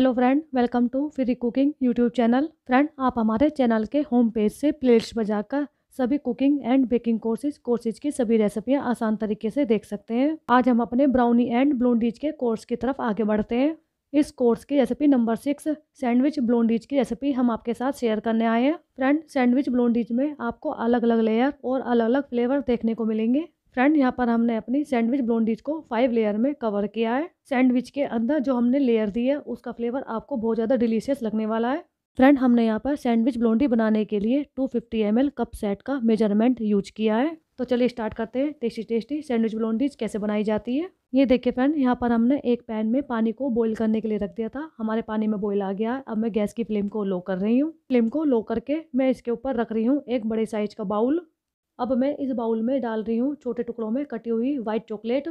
hello friend welcome to free cooking YouTube channel friend आप हमारे channel के home page से प्लेलिस्ट बजाकर सभी cooking and baking courses courses की सभी रेसिपियां आसान तरीके से देख सकते हैं आज हम अपने ब्राउनी एंड ब्लूडीज के कोर्स की तरफ आगे बढ़ते हैं इस कोर्स की recipe number six sandwich blondies की रेसिपी हम आपके साथ शेयर करने आए हैं फ्रेंड सैंडविच ब्लोंडीज में आपको अलग अलग लेयर और अलग अलग फ्लेवर देखने को मिलेंगे फ्रेंड यहाँ पर हमने अपनी सैंडविच ब्लोंडीज को फाइव लेयर में कवर किया है सैंडविच के अंदर जो हमने लेयर दी है उसका फ्लेवर आपको बहुत ज़्यादा डिलीशियस लगने वाला है फ्रेंड हमने यहाँ पर सैंडविच ब्लोंडी बनाने के लिए 250 फिफ्टी कप सेट का मेजरमेंट यूज किया है तो चलिए स्टार्ट करते हैं टेस्टी टेस्टी सैंडविच ब्लोंडीज कैसे बनाई जाती है ये देखिए फ्रेंड यहाँ पर हमने एक पैन में पानी को बॉईल करने के लिए रख दिया था हमारे पानी में बॉईल आ गया अब मैं गैस की फ्लेम को लो कर रही हूँ फ्लेम को लो करके मैं इसके ऊपर रख रही हूँ एक बड़े साइज का बाउल अब मैं इस बाउल में डाल रही हूँ छोटे टुकड़ों में कटी हुई वाइट चॉकलेट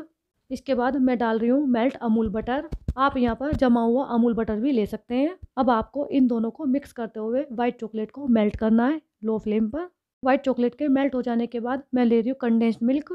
इसके बाद मैं डाल रही हूँ मेल्ट अमूल बटर आप यहाँ पर जमा हुआ अमूल बटर भी ले सकते हैं अब आपको इन दोनों को मिक्स करते हुए वाइट चॉकलेट को मेल्ट करना है लो फ्लेम पर वाइट चॉकलेट के मेल्ट हो जाने के बाद मैं ले रही हूँ कंडेंस्ड मिल्क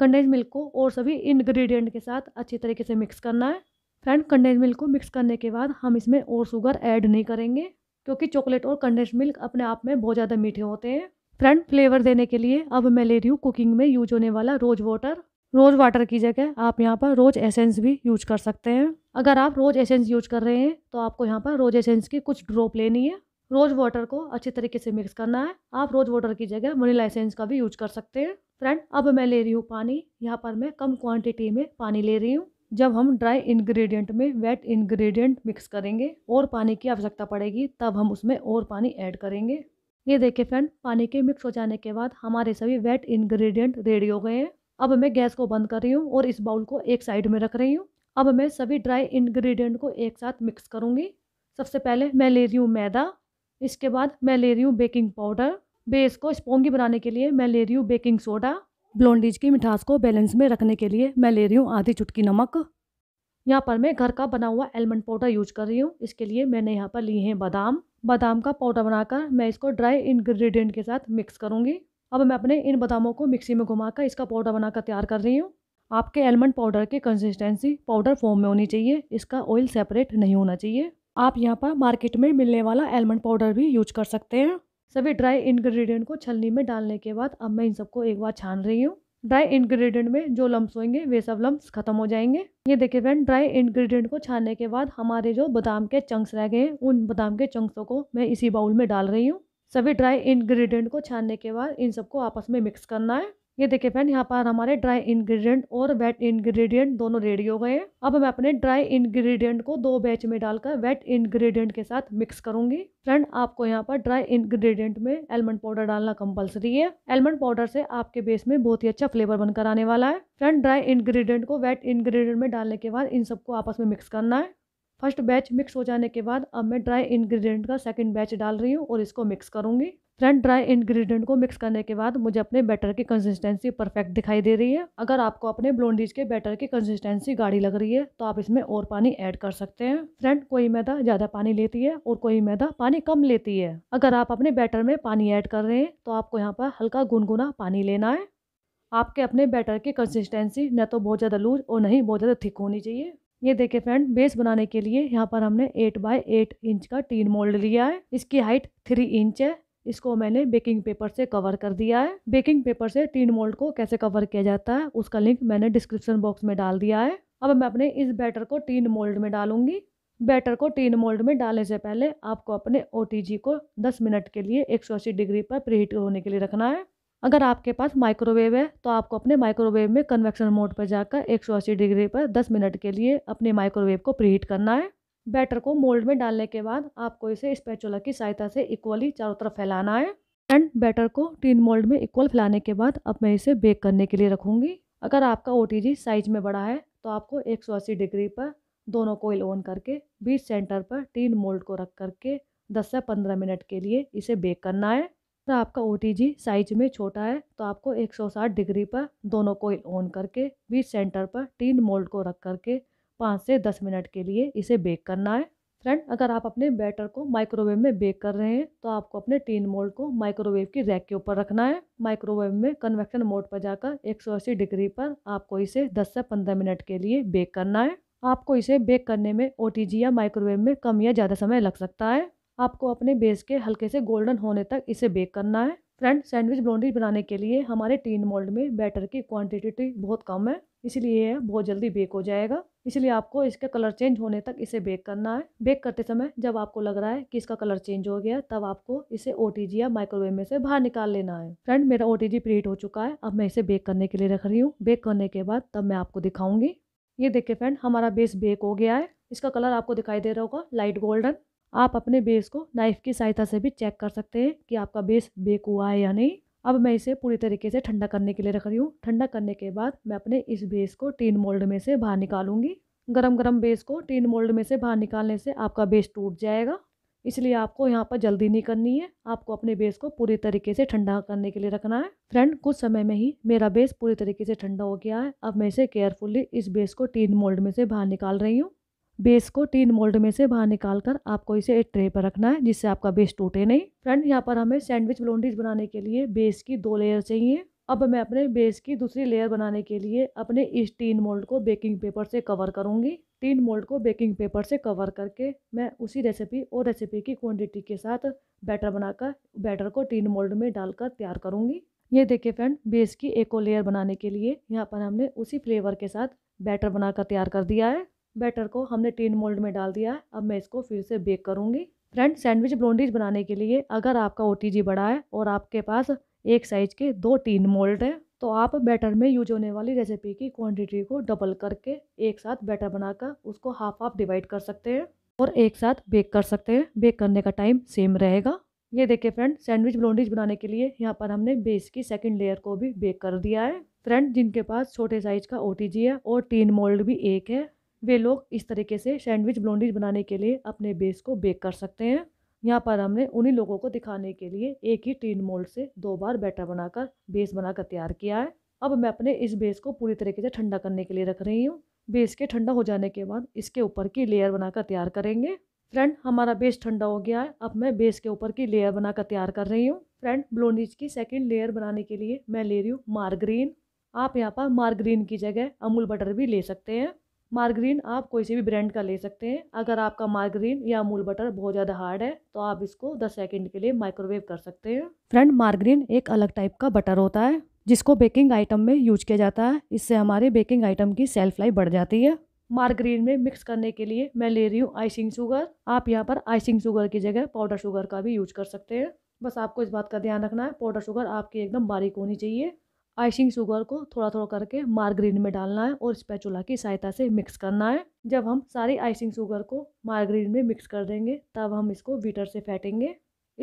कंडेंस्ड मिल्क को और सभी इन्ग्रीडियंट के साथ अच्छी तरीके से मिक्स करना है फ्रेंड कंडेंस मिल्क को मिक्स करने के बाद हम इसमें और शुगर ऐड नहीं करेंगे क्योंकि चॉकलेट और कंडेंस मिल्क अपने आप में बहुत ज़्यादा मीठे होते हैं फ्रेंड फ्लेवर देने के लिए अब मैं ले रही हूँ कुकिंग में यूज होने वाला रोज़ वाटर रोज़ वाटर की जगह आप यहाँ पर रोज़ एसेंस भी यूज कर सकते हैं अगर आप रोज़ एसेंस यूज कर रहे हैं तो आपको यहाँ पर रोज़ एसेंस की कुछ ड्रॉप लेनी है रोज़ वाटर को अच्छे तरीके से मिक्स करना है आप रोज़ वाटर की जगह मुनिला एसेंस का भी यूज कर सकते हैं फ्रेंड अब मैं ले रही हूँ पानी यहाँ पर मैं कम क्वांटिटी में पानी ले रही हूँ जब हम ड्राई इंग्रेडिएंट में वेट इंग्रेडिएंट मिक्स करेंगे और पानी की आवश्यकता पड़ेगी तब हम उसमें और पानी ऐड करेंगे ये देखिए फ्रेंड पानी के मिक्स हो जाने के बाद हमारे सभी वेट इंग्रेडिएंट रेडी हो गए हैं अब मैं गैस को बंद कर रही हूँ और इस बाउल को एक साइड में रख रही हूँ अब मैं सभी ड्राई इंग्रेडिएंट को एक साथ मिक्स करूँगी सबसे पहले मैं ले रही हूँ मैदा इसके बाद मैं ले रही हूँ बेकिंग पाउडर बेस को स्पोंगी बनाने के लिए मैं ले रही हूँ बेकिंग सोडा ब्लॉन्डीज की मिठास को बैलेंस में रखने के लिए मैं ले रही हूँ आधी चुटकी नमक यहाँ पर मैं घर का बना हुआ एलमंड पाउडर यूज कर रही हूँ इसके लिए मैंने यहाँ पर लिए हैं बादाम बादाम का पाउडर बनाकर मैं इसको ड्राई इंग्रेडिएंट के साथ मिक्स करूँगी अब मैं अपने इन बादामों को मिक्सी में घुमाकर इसका पाउडर बनाकर तैयार कर रही हूँ आपके एलमंड पाउडर की कंसिस्टेंसी पाउडर फॉर्म में होनी चाहिए इसका ऑयल सेपरेट नहीं होना चाहिए आप यहाँ पर मार्केट में मिलने वाला एलमंड पाउडर भी यूज कर सकते हैं सभी ड्राई इंग्रेडिएंट को छलनी में डालने के बाद अब मैं इन सबको एक बार छान रही हूँ ड्राई इंग्रेडिएंट में जो लम्ब होंगे वे सब लम्ब खत्म हो जाएंगे ये देखिए फ्रेंड ड्राई इंग्रेडिएंट को छानने के बाद हमारे जो बादाम के चंक्स रह गए हैं उन बादाम के चंक्सों को मैं इसी बाउल में डाल रही हूँ सभी ड्राई इंग्रेडिएंट को छानने के बाद इन सबको आपस में मिक्स करना है ये देखिए फ्रेंड यहाँ पर हमारे ड्राई इंग्रेडिएंट और वेट इंग्रेडिएंट दोनों रेडी हो गए हैं अब मैं अपने ड्राई इंग्रेडिएंट को दो बैच में डालकर वेट इंग्रेडिएंट के साथ मिक्स करूंगी फ्रेंड आपको यहाँ पर ड्राई इंग्रेडिएंट में एलमंड पाउडर डालना कंपलसरी है एलमंड पाउडर से आपके बेस में बहुत ही अच्छा फ्लेवर बनकर आने वाला है फ्रेंड ड्राई इंग्रेडिएंट को वेट इंग्रेडिएंट में डालने के बाद इन सबको आपस में मिक्स करना है फर्स्ट बैच मिक्स हो जाने के बाद अब मैं ड्राई इंग्रेडिएंट का सेकंड बैच डाल रही हूँ और इसको मिक्स करूँगी फ्रेंड ड्राई इंग्रेडिएंट को मिक्स करने के बाद मुझे अपने बैटर की कंसिस्टेंसी परफेक्ट दिखाई दे रही है अगर आपको अपने ब्लोंडीज के बैटर की कंसिस्टेंसी गाढ़ी लग रही है तो आप इसमें और पानी ऐड कर सकते हैं फ्रेंड कोई मैदा ज़्यादा पानी लेती है और कोई मैदा पानी कम लेती है अगर आप अपने बैटर में पानी ऐड कर रहे हैं तो आपको यहाँ पर हल्का गुनगुना पानी लेना है आपके अपने बैटर की कंसिस्टेंसी न तो बहुत ज़्यादा लूज और नहीं बहुत ज़्यादा थिक होनी चाहिए ये देखिए फ्रेंड बेस बनाने के लिए यहाँ पर हमने एट बाय एट इंच का टीन मोल्ड लिया है इसकी हाइट थ्री इंच है इसको मैंने बेकिंग पेपर से कवर कर दिया है बेकिंग पेपर से टीन मोल्ड को कैसे कवर किया जाता है उसका लिंक मैंने डिस्क्रिप्शन बॉक्स में डाल दिया है अब मैं अपने इस बैटर को टीन मोल्ड में डालूंगी बैटर को टीन मोल्ड में डालने से पहले आपको अपने ओ को 10 मिनट के लिए 180 डिग्री पर प्रीहीट होने के लिए रखना है अगर आपके पास माइक्रोवेव है तो आपको अपने माइक्रोवेव में कन्वेक्शन मोड पर जाकर 180 डिग्री पर 10 मिनट के लिए अपने माइक्रोवेव को प्रीहीट करना है बैटर को मोल्ड में डालने के बाद आपको इसे स्पैचुला की सहायता से इक्वली चारों तरफ फैलाना है एंड बैटर को टीन मोल्ड में इक्वल फैलाने के बाद अब मैं इसे बेक करने के लिए रखूँगी अगर आपका ओ साइज में बड़ा है तो आपको 180 डिग्री पर दोनों कोयल ऑन करके बीच सेंटर पर टीन मोल्ड को रख करके 10 से 15 मिनट के लिए इसे बेक करना है अगर तो आपका ओ साइज में छोटा है तो आपको 160 डिग्री पर दोनों कोयल ऑन करके बीच सेंटर पर टीन मोल्ड को रख करके पाँच से दस मिनट के लिए इसे बेक करना है फ्रेंड अगर आप अपने बैटर को माइक्रोवेव में बेक कर रहे हैं तो आपको अपने टीन मोल्ड को माइक्रोवेव की रैक के ऊपर रखना है माइक्रोवेव में कन्वेक्शन मोड पर जाकर एक डिग्री पर आपको इसे दस से पंद्रह मिनट के लिए बेक करना है आपको इसे बेक करने में ओ या माइक्रोवेव में कम या ज़्यादा समय लग सकता है आपको अपने बेस के हल्के से गोल्डन होने तक इसे बेक करना है फ्रेंड सैंडविच ब्राउंडी बनाने के लिए हमारे टीन मोल्ड में बैटर की क्वांटिटी बहुत कम है इसलिए यह बहुत जल्दी बेक हो जाएगा इसलिए आपको इसके कलर चेंज होने तक इसे बेक करना है बेक करते समय जब आपको लग रहा है कि इसका कलर चेंज हो गया तब आपको इसे ओ या माइक्रोवेव में से बाहर निकाल लेना है फ्रेंड मेरा ओ प्रीट हो चुका है अब मैं इसे बेक करने के लिए रख रही हूँ बेक करने के बाद तब मैं आपको दिखाऊंगी ये देखिए फ्रेंड हमारा बेस बेक हो गया है इसका कलर आपको दिखाई दे रहा होगा लाइट गोल्डन आप अपने बेस को नाइफ़ की सहायता से भी चेक कर सकते हैं कि आपका बेस बेक हुआ है या नहीं अब मैं इसे पूरी तरीके से ठंडा करने के लिए रख रही हूँ ठंडा करने के बाद मैं अपने इस बेस को टीन मोल्ड में से बाहर निकालूंगी गरम गरम बेस को टीन मोल्ड में से बाहर निकालने से आपका बेस टूट जाएगा इसलिए आपको यहाँ पर जल्दी नहीं करनी है आपको अपने बेस को पूरी तरीके से ठंडा करने के लिए रखना है फ्रेंड कुछ समय में ही मेरा बेस पूरी तरीके से ठंडा हो गया है अब मैं इसे केयरफुली इस बेस को टीन मोल्ड में से बाहर निकाल रही हूँ बेस को तीन मोल्ड में से बाहर निकाल कर आपको इसे एक ट्रे पर रखना है जिससे आपका बेस टूटे नहीं फ्रेंड यहाँ पर हमें सैंडविच ब्लॉन्डीज बनाने के लिए बेस की दो लेयर चाहिए अब मैं अपने बेस की दूसरी लेयर बनाने के लिए अपने इस तीन मोल्ड को बेकिंग पेपर से कवर करूँगी तीन मोल्ड को बेकिंग पेपर से कवर करके मैं उसी रेसिपी और रेसिपी की क्वांटिटी के साथ बैटर बनाकर बैटर को तीन मोल्ड में डालकर तैयार करूंगी ये देखिए फ्रेंड बेस की एक और लेयर बनाने के लिए यहाँ पर हमने उसी फ्लेवर के साथ बैटर बनाकर तैयार कर दिया है बैटर को हमने टीन मोल्ड में डाल दिया है अब मैं इसको फिर से बेक करूँगी फ्रेंड सैंडविच ब्लॉन्डीज बनाने के लिए अगर आपका ओ बड़ा है और आपके पास एक साइज के दो टीन मोल्ड हैं तो आप बैटर में यूज होने वाली रेसिपी की क्वांटिटी को डबल करके एक साथ बैटर बनाकर उसको हाफ हाफ डिवाइड कर सकते हैं और एक साथ बेक कर सकते हैं बेक करने का टाइम सेम रहेगा ये देखिए फ्रेंड सैंडविच ब्लॉन्डीज बनाने के लिए यहाँ पर हमने बेस की सेकंड लेयर को भी बेक कर दिया है फ्रेंड जिनके पास छोटे साइज का ओ है और टीन मोल्ड भी एक है वे लोग इस तरीके से सैंडविच ब्लॉन्डीज बनाने के लिए अपने बेस को बेक कर सकते हैं यहाँ पर हमने उन्हीं लोगों को दिखाने के लिए एक ही टीन मोल्ड से दो बार बैटर बनाकर बेस बनाकर तैयार किया है अब मैं अपने इस बेस को पूरी तरीके से ठंडा करने के लिए रख रही हूँ बेस के ठंडा हो जाने के बाद इसके ऊपर की लेयर बनाकर तैयार करेंगे फ्रेंड हमारा बेस ठंडा हो गया है अब मैं बेस के ऊपर की लेयर बनाकर तैयार कर रही हूँ फ्रेंड ब्लोनीज की सेकंड लेयर बनाने के लिए मैं ले रही हूँ मारग्रीन आप यहाँ पर मारग्रीन की जगह अमूल बटर भी ले सकते हैं मार्गरीन आप कोई से भी ब्रांड का ले सकते हैं अगर आपका मार्गरीन या अमूल बटर बहुत ज़्यादा हार्ड है तो आप इसको 10 सेकंड के लिए माइक्रोवेव कर सकते हैं फ्रेंड मार्गरीन एक अलग टाइप का बटर होता है जिसको बेकिंग आइटम में यूज किया जाता है इससे हमारे बेकिंग आइटम की सेल्फ लाइफ बढ़ जाती है मार्गरीन में मिक्स करने के लिए मैं ले रही हूँ आइसिंग शुगर आप यहाँ पर आइसिंग शुगर की जगह पाउडर शुगर का भी यूज कर सकते हैं बस आपको इस बात का ध्यान रखना है पाउडर शुगर आपकी एकदम बारीक होनी चाहिए आइसिंग शुगर को थोड़ा थोड़ा करके मार्गरीन में डालना है और स्पैचुला की सहायता से मिक्स करना है जब हम सारी आइसिंग शुगर को मार्गरीन में मिक्स कर देंगे तब हम इसको बीटर से फेंटेंगे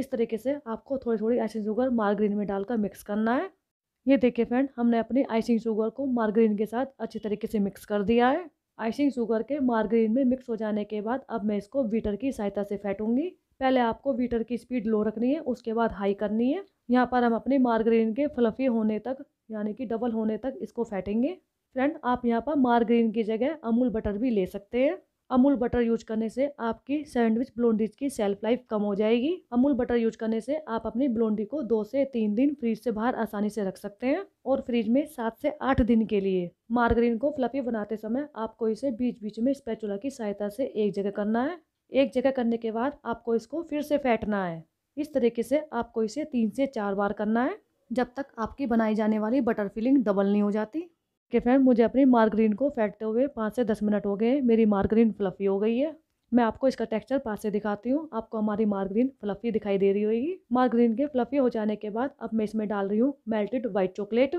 इस तरीके से आपको थोड़ी थोड़ी आइसिंग शुगर मार्गरीन में डालकर मिक्स करना है ये देखिए फ्रेंड हमने अपनी आइसिंग शुगर को मार्गरीन के साथ अच्छी तरीके से मिक्स कर दिया है आइसिंग शुगर के मार्गरीन में मिक्स हो जाने के बाद अब मैं इसको बीटर की सहायता से फेंटूंगी पहले आपको बीटर की स्पीड लो रखनी है उसके बाद हाई करनी है यहाँ पर हम अपने मार्गरीन के फ्लफी होने तक यानी कि डबल होने तक इसको फेंटेंगे फ्रेंड आप यहाँ पर मार्गरीन की जगह अमूल बटर भी ले सकते हैं अमूल बटर यूज करने से आपकी सैंडविच ब्लोंडीज की सेल्फ लाइफ कम हो जाएगी अमूल बटर यूज करने से आप अपनी ब्लोंडी को दो से तीन दिन फ्रिज से बाहर आसानी से रख सकते हैं और फ्रिज में सात से आठ दिन के लिए मार्गरीन को फ्लफी बनाते समय आपको इसे बीच बीच में स्पैचुला की सहायता से एक जगह करना है एक जगह करने के बाद आपको इसको फिर से फेंटना है इस तरीके से आपको इसे तीन से चार बार करना है जब तक आपकी बनाई जाने वाली बटर फिलिंग डबल नहीं हो जाती कि फ्रेंड मुझे अपनी मार्गरीन को फेंटते हुए पाँच से दस मिनट हो गए मेरी मार्गरीन फ्लफ़ी हो गई है मैं आपको इसका टेक्सचर पास से दिखाती हूँ आपको हमारी मार्गरीन फ्लफ़ी दिखाई दे रही होगी मार्गरीन के फ्लफ़ी हो जाने के बाद अब मैं इसमें डाल रही हूँ मेल्टेड वाइट चॉकलेट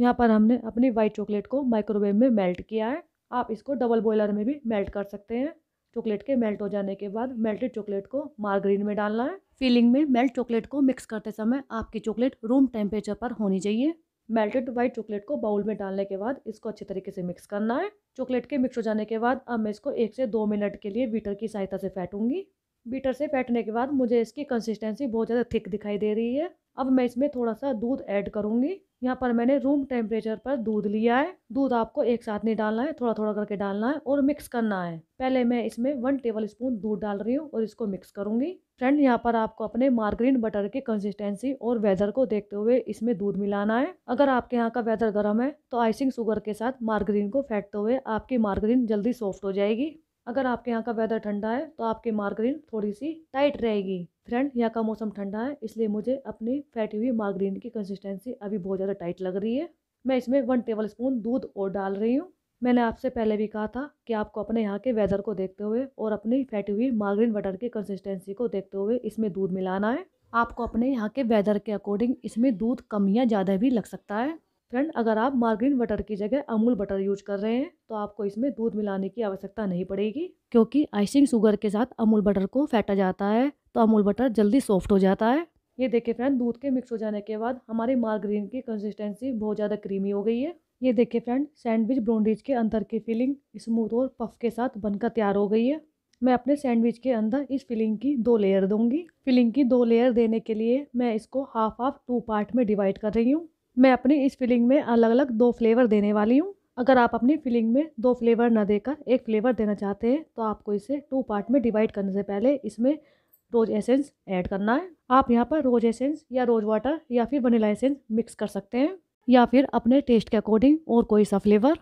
यहाँ पर हमने अपनी वाइट चॉकलेट को माइक्रोवेव में मेल्ट किया है आप इसको डबल बॉयलर में भी मेल्ट कर सकते हैं चॉकलेट के मेल्ट हो जाने के बाद मेल्टेड चॉकलेट को मार्गरीन में डालना है फीलिंग में मेल्ट चॉकलेट को मिक्स करते समय आपकी चॉकलेट रूम टेम्परेचर पर होनी चाहिए मेल्टेड वाइट चॉकलेट को बाउल में डालने के बाद इसको अच्छे तरीके से मिक्स करना है चॉकलेट के मिक्स हो जाने के बाद अब मैं इसको एक से दो मिनट के लिए बीटर की सहायता से फैटूंगी बीटर से फैटने के बाद मुझे इसकी कंसिस्टेंसी बहुत ज़्यादा थिक दिखाई दे रही है अब मैं इसमें थोड़ा सा दूध ऐड करूँगी यहाँ पर मैंने रूम टेम्परेचर पर दूध लिया है दूध आपको एक साथ नहीं डालना है थोड़ा थोड़ा करके डालना है और मिक्स करना है पहले मैं इसमें वन टेबल स्पून दूध डाल रही हूँ और इसको मिक्स करूँगी फ्रेंड यहाँ पर आपको अपने मार्ग्रीन बटर की कंसिस्टेंसी और वेदर को देखते हुए इसमें दूध मिलाना है अगर आपके यहाँ का वेदर गर्म है तो आइसिंग शुगर के साथ मार्ग्रीन को फेंटते हुए आपकी मार्ग्रीन जल्दी सॉफ्ट हो जाएगी अगर आपके यहाँ का वेदर ठंडा है तो आपकी मार्गरीन थोड़ी सी टाइट रहेगी फ्रेंड यहाँ का मौसम ठंडा है इसलिए मुझे अपनी फैटी हुई मार्गरीन की कंसिस्टेंसी अभी बहुत ज़्यादा टाइट लग रही है मैं इसमें वन टेबल स्पून दूध और डाल रही हूँ मैंने आपसे पहले भी कहा था कि आपको अपने यहाँ के वेदर को देखते हुए और अपनी फैटी हुई मार्गरीन बटर की कंसिस्टेंसी को देखते हुए इसमें दूध मिलाना है आपको अपने यहाँ के वेदर के अकॉर्डिंग इसमें दूध कम या ज़्यादा भी लग सकता है फ्रेंड अगर आप मार्गरीन बटर की जगह अमूल बटर यूज कर रहे हैं तो आपको इसमें दूध मिलाने की आवश्यकता नहीं पड़ेगी क्योंकि आइसिंग शुगर के साथ अमूल बटर को फेंटा जाता है तो अमूल बटर जल्दी सॉफ्ट हो जाता है ये देखिए फ्रेंड दूध के मिक्स हो जाने के बाद हमारी मार्गरीन की कंसिस्टेंसी बहुत ज़्यादा क्रीमी हो गई है ये देखिए फ्रेंड सैंडविच ब्रोंडीज के अंदर की फिलिंग स्मूथ और पफ के साथ बनकर तैयार हो गई है मैं अपने सैंडविच के अंदर इस फिलिंग की दो लेयर दूंगी फिलिंग की दो लेयर देने के लिए मैं इसको हाफ हाफ टू पार्ट में डिवाइड कर रही हूँ मैं अपनी इस फिलिंग में अलग अलग दो फ्लेवर देने वाली हूँ अगर आप अपनी फिलिंग में दो फ्लेवर ना देकर एक फ्लेवर देना चाहते हैं तो आपको इसे टू पार्ट में डिवाइड करने से पहले इसमें रोज एसेंस ऐड करना है आप यहाँ पर रोज एसेंस या रोज वाटर या फिर वनीला एसेंस मिक्स कर सकते हैं या फिर अपने टेस्ट के अकॉर्डिंग और कोई सा फ्लेवर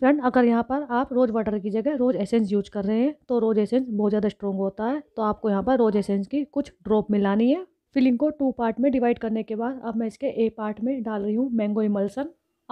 फ्रेंड अगर यहाँ पर आप रोज वाटर की जगह रोज एसेंस यूज कर रहे हैं तो रोज एसेंस बहुत ज़्यादा स्ट्रॉन्ग होता है तो आपको यहाँ पर रोज एसेंस की कुछ ड्रॉप मिलानी है फिलिंग को टू पार्ट में डिवाइड करने के बाद अब मैं इसके ए पार्ट में डाल रही हूँ मैंगो इमल्सन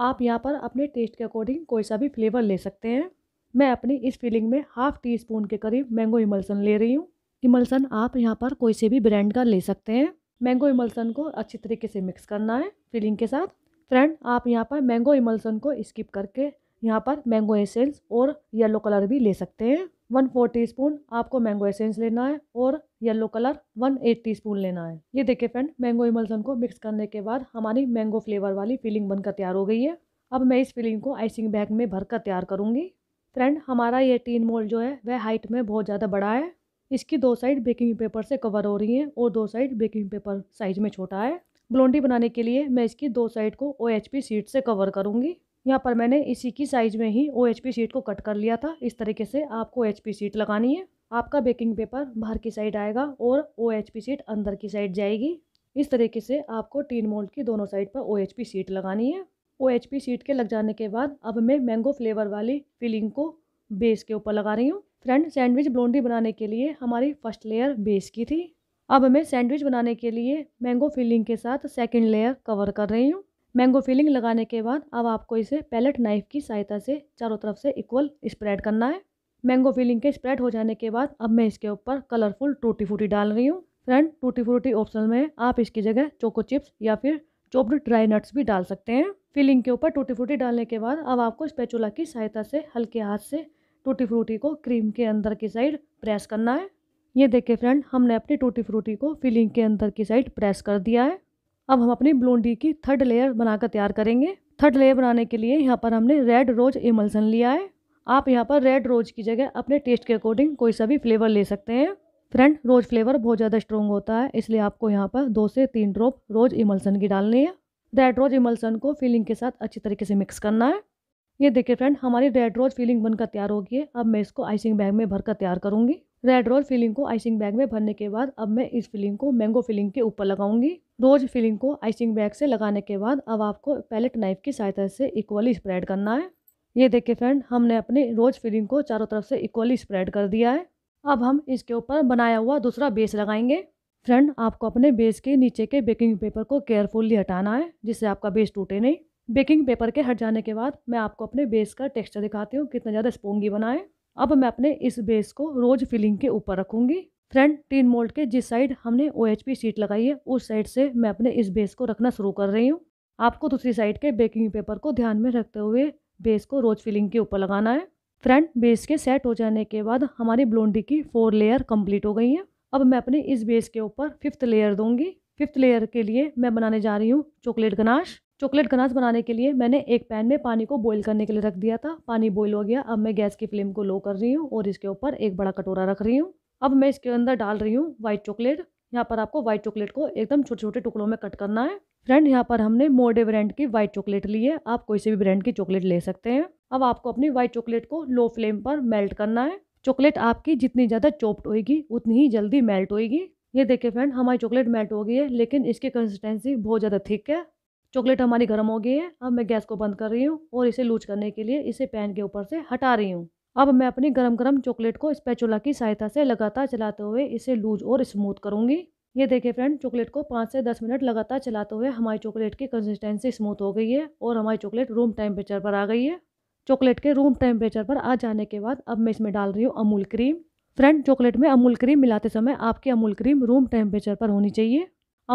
आप यहाँ पर अपने टेस्ट के अकॉर्डिंग कोई सा भी फ्लेवर ले सकते हैं मैं अपनी इस फिलिंग में हाफ टी स्पून के करीब मैंगो इमल्सन ले रही हूँ इमल्सन आप यहाँ पर कोई से भी ब्रांड का ले सकते हैं मैंगो इमल्सन को अच्छी तरीके से मिक्स करना है फिलिंग के साथ फ्रेंड आप यहाँ पर मैंगो इमल्सन को स्किप करके यहाँ पर मैंगो एसेंस और येलो कलर भी ले सकते हैं वन फोर टी स्पून आपको मैंगो एसेंस लेना है और yellow colour one eight teaspoon लेना है ये देखिए फ्रेंड मैंगो इमल्सन को मिक्स करने के बाद हमारी मैंगो फ्लेवर वाली फीलिंग बनकर तैयार हो गई है अब मैं इस फीलिंग को आइसिंग बैग में भर कर तैयार करूँगी फ्रेंड हमारा ये टीन मोल्ड जो है वह हाइट में बहुत ज़्यादा बड़ा है इसकी दो साइड बेकिंग पेपर से कवर हो रही हैं और दो साइड बेकिंग पेपर साइज में छोटा है ब्लोंडी बनाने के लिए मैं इसकी दो साइड को ओ एच पी सीट से कवर करूँगी यहाँ पर मैंने इसी की साइज़ में ही ओ शीट को कट कर लिया था इस तरीके से आपको एच शीट लगानी है आपका बेकिंग पेपर बाहर की साइड आएगा और ओ शीट अंदर की साइड जाएगी इस तरीके से आपको टीन मोल्ड की दोनों साइड पर ओ शीट लगानी है ओ शीट के लग जाने के बाद अब मैं मैंगो फ्लेवर वाली फिलिंग को बेस के ऊपर लगा रही हूँ फ्रेंड सैंडविच ब्लोंडी बनाने के लिए हमारी फर्स्ट लेयर बेस की थी अब मैं सैंडविच बनाने के लिए मैंगो फिलिंग के साथ सेकेंड लेयर कवर कर रही हूँ मैंगो फिलिंग लगाने के बाद अब आपको इसे पैलेट नाइफ की सहायता से चारों तरफ से इक्वल स्प्रेड करना है मैंगो फिलिंग के स्प्रेड हो जाने के बाद अब मैं इसके ऊपर कलरफुल टूटी फूटी डाल रही हूँ फ्रेंड टूटी फूटी ऑप्शनल में आप इसकी जगह चोको चिप्स या फिर चोप्ड ड्राई नट्स भी डाल सकते हैं फिलिंग के ऊपर टूटी फूटी डालने के बाद अब आपको स्पेचुला की सहायता से हल्के हाथ से टूटी फ्रूटी को क्रीम के अंदर की साइड प्रेस करना है ये देखिए फ्रेंड हमने अपनी टूटी फ्रूटी को फिलिंग के अंदर की साइड प्रेस कर दिया है अब हम अपनी ब्लूडी की थर्ड लेयर बनाकर तैयार करेंगे थर्ड लेयर बनाने के लिए यहाँ पर हमने रेड रोज़ इमल्सन लिया है आप यहाँ पर रेड रोज़ की जगह अपने टेस्ट के अकॉर्डिंग कोई सा भी फ्लेवर ले सकते हैं फ्रेंड रोज़ फ्लेवर बहुत ज़्यादा स्ट्रॉन्ग होता है इसलिए आपको यहाँ पर दो से तीन ड्रॉप रोज़ इमल्सन की डालनी है रेड रोज़ इमल्सन को फीलिंग के साथ अच्छी तरीके से मिक्स करना है ये देखिए फ्रेंड हमारी रेड रोज़ फीलिंग बनकर तैयार होगी है अब मैं इसको आइसिंग बैग में भरकर तैयार करूँगी रेड रोज़ फीलिंग को आइसिंग बैग में भरने के बाद अब मैं इस फीलिंग को मैंगो फीलिंग के ऊपर लगाऊंगी रोज फिलिंग को आइसिंग बैग से लगाने के बाद अब आपको पैलेट नाइफ की सहायता से इक्वली स्प्रेड करना है ये देखिए फ्रेंड हमने अपनी रोज फिलिंग को चारों तरफ से इक्वली स्प्रेड कर दिया है अब हम इसके ऊपर बनाया हुआ दूसरा बेस लगाएंगे फ्रेंड आपको अपने बेस के नीचे के बेकिंग पेपर को केयरफुली हटाना है जिससे आपका बेस टूटे नहीं बेकिंग पेपर के हट जाने के बाद मैं आपको अपने बेस का टेक्स्चर दिखाती हूँ कितना ज़्यादा स्पोंगी बनाए अब मैं अपने इस बेस को रोज़ फिलिंग के ऊपर रखूँगी फ्रंट टीन मोल्ड के जिस साइड हमने ओ एच पी सीट लगाई है उस साइड से मैं अपने इस बेस को रखना शुरू कर रही हूँ आपको दूसरी साइड के बेकिंग पेपर को ध्यान में रखते हुए बेस को रोज फिलिंग के ऊपर लगाना है फ्रंट बेस के सेट हो जाने के बाद हमारी ब्लोंडी की फोर लेयर कंप्लीट हो गई है अब मैं अपने इस बेस के ऊपर फिफ्थ लेयर दूंगी फिफ्थ लेयर के लिए मैं बनाने जा रही हूँ चॉकलेट गनाश चॉकलेट गनाश बनाने के लिए मैंने एक पैन में पानी को बॉईल करने के लिए रख दिया था पानी बॉईल हो गया अब मैं गैस की फ्लेम को लो कर रही हूँ और इसके ऊपर एक बड़ा कटोरा रख रही हूँ अब मैं इसके अंदर डाल रही हूँ वाइट चॉकलेट यहाँ पर आपको व्हाइट चॉकलेट को एकदम छोटे छोटे टुकड़ों में कट करना है फ्रेंड यहाँ पर हमने मोडे ब्रांड की व्हाइट चॉकलेट ली है आप कोई से भी ब्रांड की चॉकलेट ले सकते हैं अब आपको अपनी व्हाइट चॉकलेट को लो फ्लेम पर मेल्ट करना है चॉकलेट आपकी जितनी ज़्यादा चोप्ड होगी उतनी ही जल्दी मेल्ट होगी ये देखिए फ्रेंड हमारी चॉकलेट मेल्ट हो गई है लेकिन इसकी कंसिस्टेंसी बहुत ज़्यादा थिक है चॉकलेट हमारी गर्म हो गई है अब मैं गैस को बंद कर रही हूँ और इसे लूज करने के लिए इसे पैन के ऊपर से हटा रही हूँ अब मैं अपनी गरम गरम चॉकलेट को स्पैचुला की सहायता से लगातार चलाते हुए इसे लूज और स्मूथ करूँगी ये देखिए फ्रेंड चॉकलेट को पाँच से दस मिनट लगातार चलाते हुए हमारी चॉकलेट की कंसिस्टेंसी स्मूथ हो गई है और हमारी चॉकलेट रूम टेम्परेचर पर आ गई है चॉकलेट के रूम टेम्परेचर पर आ जाने के बाद अब मैं इसमें डाल रही हूँ अमूल क्रीम फ्रेंड चॉकलेट में अमूल क्रीम मिलाते समय आपकी अमूल क्रीम रूम टेम्परेचर पर होनी चाहिए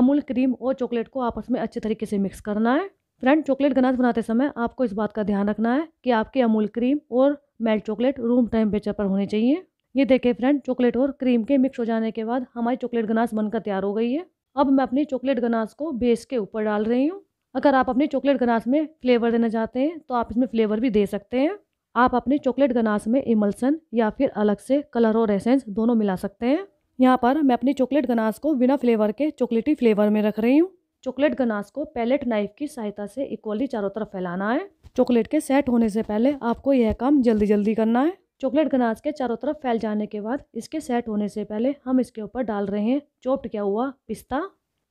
अमूल क्रीम और चॉकलेट को आपस में अच्छे तरीके से मिक्स करना है फ्रेंड चॉकलेट गनाज बनाते समय आपको इस बात का ध्यान रखना है कि आपकी अमूल क्रीम और मेल्ट चॉकलेट रूम टेम्परेचर पर होने चाहिए ये देखें फ्रेंड चॉकलेट और क्रीम के मिक्स हो जाने के बाद हमारी चॉकलेट गनाज बनकर तैयार हो गई है अब मैं अपनी चॉकलेट गनाज को बेस के ऊपर डाल रही हूँ अगर आप अपनी चॉकलेट गनाज में फ्लेवर देना चाहते हैं तो आप इसमें फ्लेवर भी दे सकते हैं आप अपनी चॉकलेट गनाज में इमल्सन या फिर अलग से कलर और एसेंस दोनों मिला सकते हैं यहाँ पर मैं अपनी चॉकलेट गनाज को बिना फ्लेवर के चॉकलेटी फ्लेवर में रख रही हूँ चॉकलेट गनास को पैलेट नाइफ की सहायता से इक्वली चारों तरफ फैलाना है चॉकलेट के सेट होने से पहले आपको यह काम जल्दी जल्दी करना है चॉकलेट गनास के चारों तरफ फैल जाने के बाद इसके सेट होने से पहले हम इसके ऊपर डाल रहे हैं चोप्ट क्या हुआ पिस्ता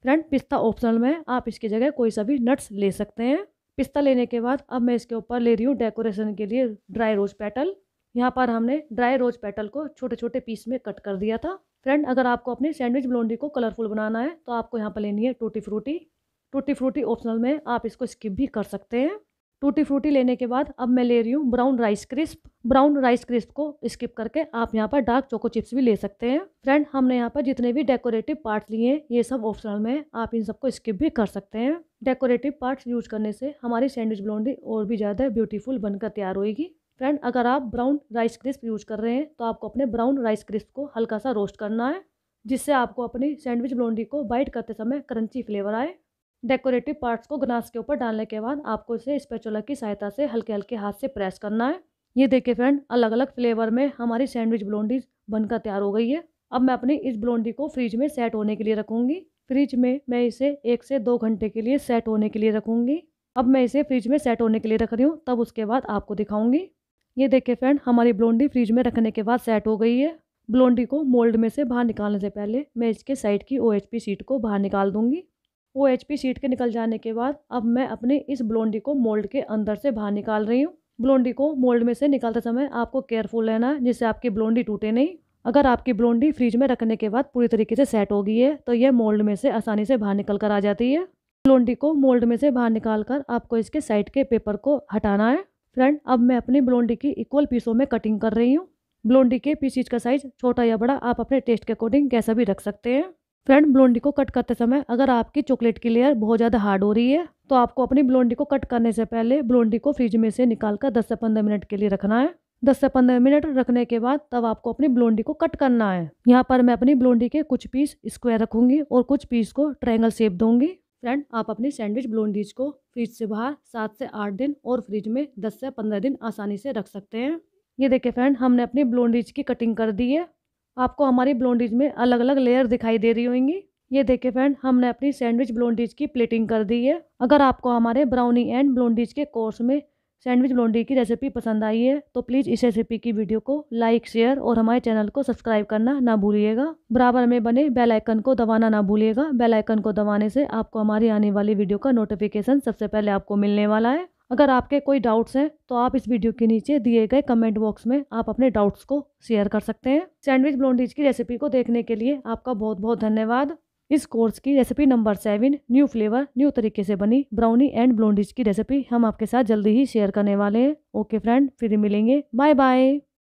फ्रेंड पिस्ता ऑप्शनल में आप इसकी जगह कोई सा भी नट्स ले सकते हैं पिस्ता लेने के बाद अब मैं इसके ऊपर ले रही हूँ डेकोरेशन के लिए ड्राई रोज पेटल यहाँ पर हमने ड्राई रोज पेटल को छोटे छोटे पीस में कट कर दिया था फ्रेंड अगर आपको अपनी सैंडविच ब्लॉन्डी को कलरफुल बनाना है तो आपको यहाँ पर लेनी है tutti frutti tutti frutti optional में आप इसको स्किप भी कर सकते हैं टूटी फ्रूटी लेने के बाद अब मैं ले रही हूँ brown rice crisp brown rice crisp को स्किप करके आप यहाँ पर डार्क चोको चिप्स भी ले सकते हैं फ्रेंड हमने यहाँ पर जितने भी डेकोरेटिव पार्ट्स लिए हैं ये सब ऑप्शनल में आप इन सबको स्किप भी कर सकते हैं डेकोरेटिव पार्ट्स यूज करने से हमारी सैंडविच ब्लॉन्डी और भी ज़्यादा ब्यूटीफुल बनकर तैयार होएगी फ्रेंड अगर आप ब्राउन राइस क्रिस्प यूज कर रहे हैं तो आपको अपने ब्राउन राइस क्रिस्प को हल्का सा रोस्ट करना है जिससे आपको अपनी सैंडविच ब्लॉन्डी को बाइट करते समय क्रंची फ्लेवर आए डेकोरेटिव पार्ट्स को गनास के ऊपर डालने के बाद आपको इसे स्पेचुला की सहायता से हल्के हल्के हाथ से प्रेस करना है ये देखिए फ्रेंड अलग अलग फ्लेवर में हमारी सैंडविच ब्लॉन्डीज बनकर तैयार हो गई है अब मैं अपनी इस ब्लॉन्डी को फ्रिज में सेट होने के लिए रखूँगी फ्रिज में मैं इसे एक से दो घंटे के लिए सेट होने के लिए रखूँगी अब मैं इसे फ्रिज में सेट होने के लिए रख रही हूँ तब उसके बाद आपको दिखाऊँगी ये देखिए फ्रेंड हमारी ब्लोंडी फ्रिज में रखने के बाद सेट हो गई है ब्लोंडी को मोल्ड में से बाहर निकालने से पहले मैं इसके साइड की ओ शीट को बाहर निकाल दूंगी ओ शीट के निकल जाने के बाद अब मैं अपने इस ब्लोंडी को मोल्ड के अंदर से बाहर निकाल रही हूँ ब्लोंडी को मोल्ड में से निकालते समय आपको केयरफुल रहना है जिससे आपकी ब्लोंडी टूटे नहीं अगर आपकी ब्लोंडी फ्रिज में रखने के बाद पूरी तरीके से सेट हो गई है तो यह मोल्ड में से आसानी से बाहर निकल कर आ जाती है ब्लोंडी को मोल्ड में से बाहर निकाल कर आपको इसके साइड के पेपर को हटाना है फ्रेंड अब मैं अपनी ब्लोंडी की इक्वल पीसों में कटिंग कर रही हूँ ब्लोंडी के पीसीज का साइज छोटा या बड़ा आप अपने टेस्ट के अकॉर्डिंग कैसा भी रख सकते हैं फ्रेंड ब्लोंडी को कट करते समय अगर आपकी चॉकलेट की लेयर बहुत ज़्यादा हार्ड हो रही है तो आपको अपनी ब्लोंडी को कट करने से पहले ब्लोंडी को फ्रिज में से निकाल कर दस से पंद्रह मिनट के लिए रखना है दस से पंद्रह मिनट रखने के बाद तब आपको अपनी ब्लोंडी को कट करना है यहाँ पर मैं अपनी ब्लोंडी के कुछ पीस स्क्वायर रखूंगी और कुछ पीस को ट्रायंगल शेप दूंगी फ्रेंड आप अपनी सैंडविच ब्लोंडीज को फ्रिज से बाहर सात से आठ दिन और फ्रिज में दस से पंद्रह दिन आसानी से रख सकते हैं ये देखिए फ्रेंड हमने अपनी ब्लोंडीज की कटिंग कर दी है आपको हमारी ब्लोंडीज में अलग अलग लेयर दिखाई दे रही होंगी ये देखिए फ्रेंड हमने अपनी सैंडविच ब्लोंडीज की प्लेटिंग कर दी है अगर आपको हमारे ब्राउनी एंड ब्लोंडीज के कोर्स में सैंडविच ब्लॉन्डी की रेसिपी पसंद आई है तो प्लीज़ इस रेसिपी की वीडियो को लाइक शेयर और हमारे चैनल को सब्सक्राइब करना ना भूलिएगा बराबर में बने बेल आइकन को दबाना ना भूलिएगा बेल आइकन को दबाने से आपको हमारी आने वाली वीडियो का नोटिफिकेशन सबसे पहले आपको मिलने वाला है अगर आपके कोई डाउट्स हैं तो आप इस वीडियो के नीचे दिए गए कमेंट बॉक्स में आप अपने डाउट्स को शेयर कर सकते हैं सैंडविच ब्लॉन्डीज की रेसिपी को देखने के लिए आपका बहुत बहुत धन्यवाद इस कोर्स की recipe number seven new flavour new तरीके से बनी ब्राउनी एंड ब्लोंडिज की रेसिपी हम आपके साथ जल्दी ही शेयर करने वाले हैं ओके फ्रेंड फिर मिलेंगे बाय बाय